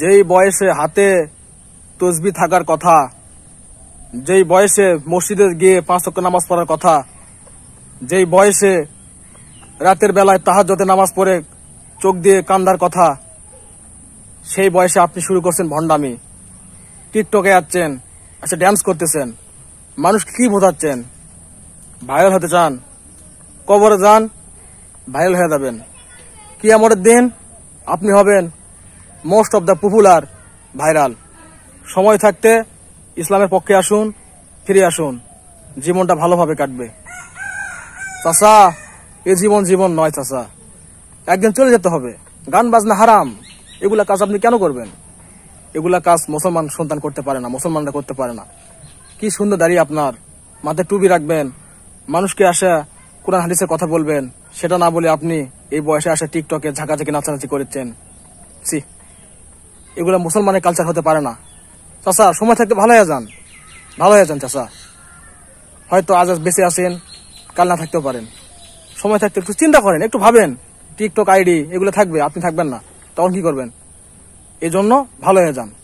যেই বয়সে হাতে তসবি থাকার কথা যেই বয়সে মসজিদে গিয়ে পাঁচ অক্ষ নামাজ পড়ার কথা যেই বয়সে রাতের বেলায় তাহাজতে নামাজ পড়ে চোখ দিয়ে কান্দার কথা সেই বয়সে আপনি শুরু করছেন ভণ্ডামি টিকটকে যাচ্ছেন আচ্ছা ড্যান্স করতেছেন মানুষ কি বোঝাচ্ছেন ভাইরাল হতে চান কবরে যান ভাইরাল হয়ে যাবেন কি আমাদের দিন আপনি হবেন most of the popular viral সময় থাকতে ইসলামের পক্ষে আসুন ফিরে আসুন জীবনটা ভালোভাবে কাটবে চাষা এ জীবন জীবন নয় চাষা একদিন চলে যেতে হবে গান বাজনা হারাম এগুলা কাজ আপনি কেন করবেন এগুলা কাজ মুসলমান সন্তান করতে পারে না মুসলমানরা করতে পারে না কি সুন্দর দাঁড়িয়ে আপনার মাথায় টুবি রাখবেন মানুষকে আসা কোরআন হাদিসের কথা বলবেন সেটা না বলে আপনি এই বয়সে আসে টিকটকে ঝাঁকাঝাঁকি নাচানাচি করেছেন সি এগুলো মুসলমানের কালচার হতে পারে না চাষা সময় থাকতে ভালো হয়ে যান ভালো হয়ে যান চাষা হয়তো আজ বেঁচে আছেন কাল না থাকতেও পারেন সময় থাকতে একটু চিন্তা করেন একটু ভাবেন টিকটক আইডি এগুলো থাকবে আপনি থাকবেন না তখন কি করবেন এজন্য ভালো হয়ে যান